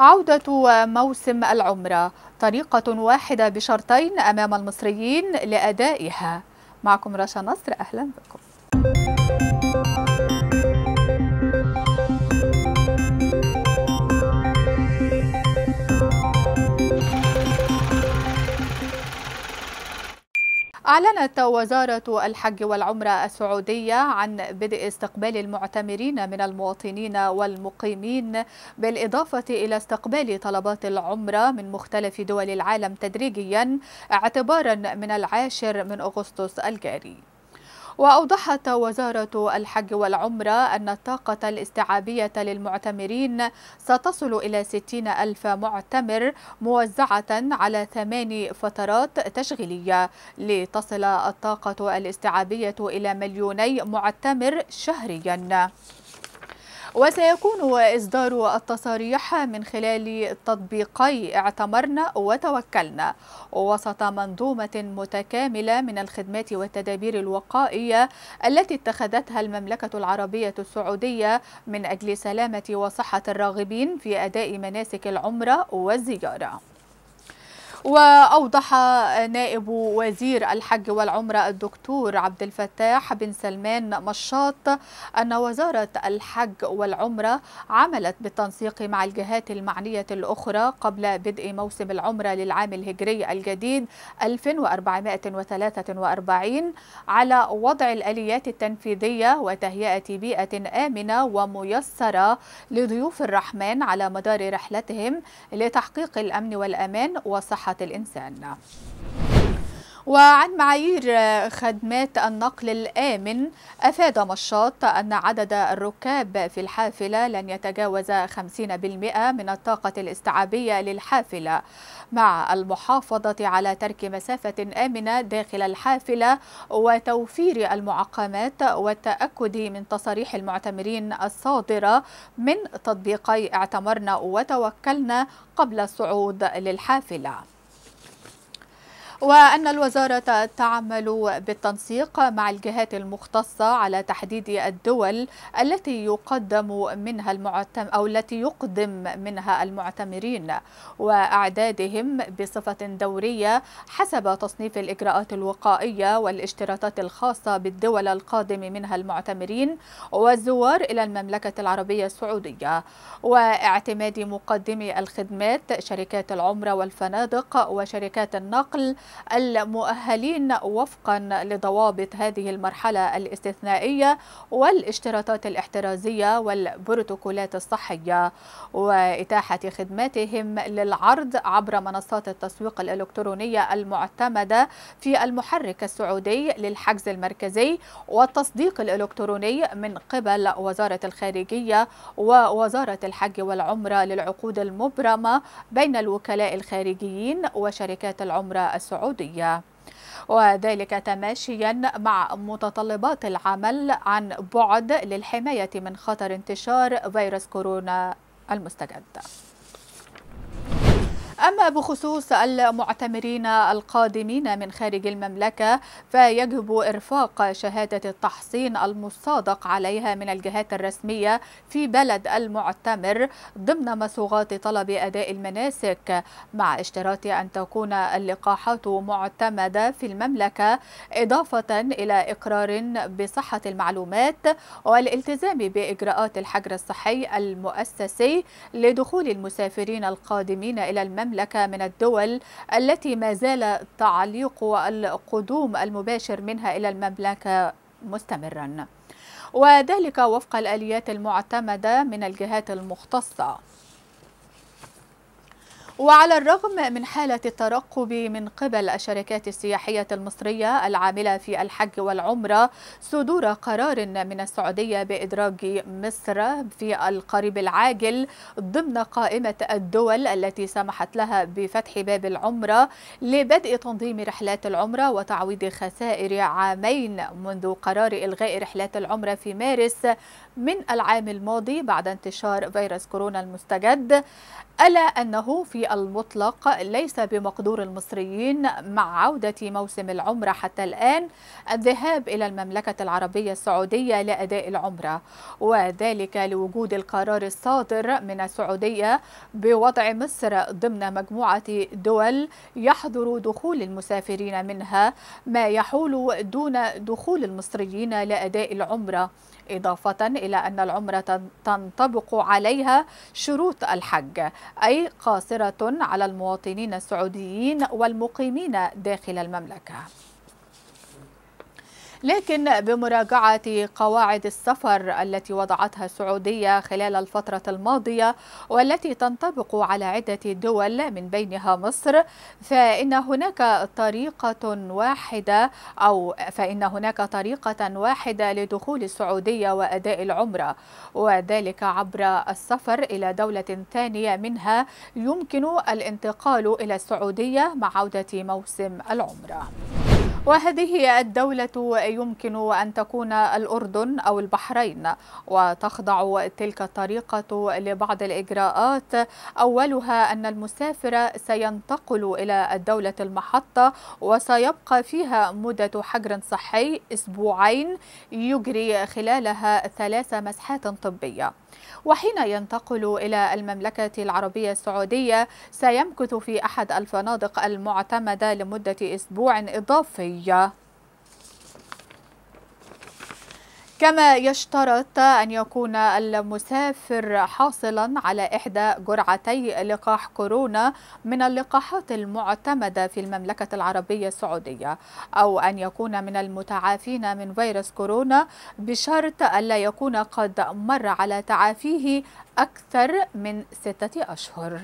عودة موسم العمرة طريقة واحدة بشرطين أمام المصريين لأدائها معكم رشا نصر أهلا بكم أعلنت وزارة الحج والعمرة السعودية عن بدء استقبال المعتمرين من المواطنين والمقيمين بالإضافة إلى استقبال طلبات العمرة من مختلف دول العالم تدريجيا اعتبارا من العاشر من أغسطس الجاري وأوضحت وزارة الحج والعمرة أن الطاقة الاستيعابية للمعتمرين ستصل إلى 60 ألف معتمر موزعة على ثماني فترات تشغيلية لتصل الطاقة الاستيعابية إلى مليوني معتمر شهرياً وسيكون إصدار التصاريح من خلال تطبيقي اعتمرنا وتوكلنا وسط منظومة متكاملة من الخدمات والتدابير الوقائية التي اتخذتها المملكة العربية السعودية من أجل سلامة وصحة الراغبين في أداء مناسك العمرة والزيارة وأوضح نائب وزير الحج والعمرة الدكتور عبد الفتاح بن سلمان مشاط أن وزارة الحج والعمرة عملت بالتنسيق مع الجهات المعنية الأخرى قبل بدء موسم العمرة للعام الهجري الجديد 1443 على وضع الآليات التنفيذية وتهيئة بيئة آمنة وميسرة لضيوف الرحمن على مدار رحلتهم لتحقيق الأمن والأمان وصحة الإنسان وعن معايير خدمات النقل الآمن أفاد مشاط أن عدد الركاب في الحافلة لن يتجاوز 50% من الطاقة الاستيعابية للحافلة مع المحافظة على ترك مسافة آمنة داخل الحافلة وتوفير المعقمات والتأكد من تصاريح المعتمرين الصادرة من تطبيقي اعتمرنا وتوكلنا قبل الصعود للحافلة وأن الوزارة تعمل بالتنسيق مع الجهات المختصة على تحديد الدول التي يقدم منها المعتم أو التي يقدم منها المعتمرين وأعدادهم بصفة دورية حسب تصنيف الإجراءات الوقائية والاشتراطات الخاصة بالدول القادم منها المعتمرين والزوار إلى المملكة العربية السعودية واعتماد مقدمي الخدمات شركات العمرة والفنادق وشركات النقل المؤهلين وفقا لضوابط هذه المرحلة الاستثنائية والاشتراطات الاحترازية والبروتوكولات الصحية وإتاحة خدماتهم للعرض عبر منصات التسويق الإلكترونية المعتمدة في المحرك السعودي للحجز المركزي والتصديق الإلكتروني من قبل وزارة الخارجية ووزارة الحج والعمرة للعقود المبرمة بين الوكلاء الخارجيين وشركات العمرة السعودية السعودية وذلك تماشيا مع متطلبات العمل عن بعد للحماية من خطر انتشار فيروس كورونا المستجد أما بخصوص المعتمرين القادمين من خارج المملكة فيجب إرفاق شهادة التحصين المصادق عليها من الجهات الرسمية في بلد المعتمر ضمن مسوغات طلب أداء المناسك مع اشتراط أن تكون اللقاحات معتمدة في المملكة إضافة إلى إقرار بصحة المعلومات والالتزام بإجراءات الحجر الصحي المؤسسي لدخول المسافرين القادمين إلى المملكة المملكة من الدول التي ما زال تعليق القدوم المباشر منها إلى المملكة مستمرا وذلك وفق الآليات المعتمدة من الجهات المختصة وعلى الرغم من حالة الترقب من قبل الشركات السياحية المصرية العاملة في الحج والعمرة صدور قرار من السعودية بإدراج مصر في القريب العاجل ضمن قائمة الدول التي سمحت لها بفتح باب العمرة لبدء تنظيم رحلات العمرة وتعويض خسائر عامين منذ قرار إلغاء رحلات العمرة في مارس من العام الماضي بعد انتشار فيروس كورونا المستجد ألا أنه في المطلق ليس بمقدور المصريين مع عودة موسم العمرة حتى الآن الذهاب إلى المملكة العربية السعودية لأداء العمرة وذلك لوجود القرار الصادر من السعودية بوضع مصر ضمن مجموعة دول يحظر دخول المسافرين منها ما يحول دون دخول المصريين لأداء العمرة إضافة إلى أن العمرة تنطبق عليها شروط الحج أي قاصرة على المواطنين السعوديين والمقيمين داخل المملكة لكن بمراجعة قواعد السفر التي وضعتها السعودية خلال الفترة الماضية والتي تنطبق على عدة دول من بينها مصر فإن هناك طريقة واحدة أو فإن هناك طريقة واحدة لدخول السعودية وأداء العمرة وذلك عبر السفر إلى دولة ثانية منها يمكن الانتقال إلى السعودية مع عودة موسم العمرة وهذه الدولة يمكن أن تكون الأردن أو البحرين وتخضع تلك الطريقة لبعض الإجراءات أولها أن المسافر سينتقل إلى الدولة المحطة وسيبقى فيها مدة حجر صحي أسبوعين يجري خلالها ثلاث مسحات طبية وحين ينتقل إلى المملكة العربية السعودية سيمكث في أحد الفنادق المعتمدة لمدة أسبوع إضافي الدولية كما يشترط أن يكون المسافر حاصلا على إحدى جرعتي لقاح كورونا من اللقاحات المعتمدة في المملكة العربية السعودية أو أن يكون من المتعافين من فيروس كورونا بشرط ألا يكون قد مر على تعافيه أكثر من ستة أشهر.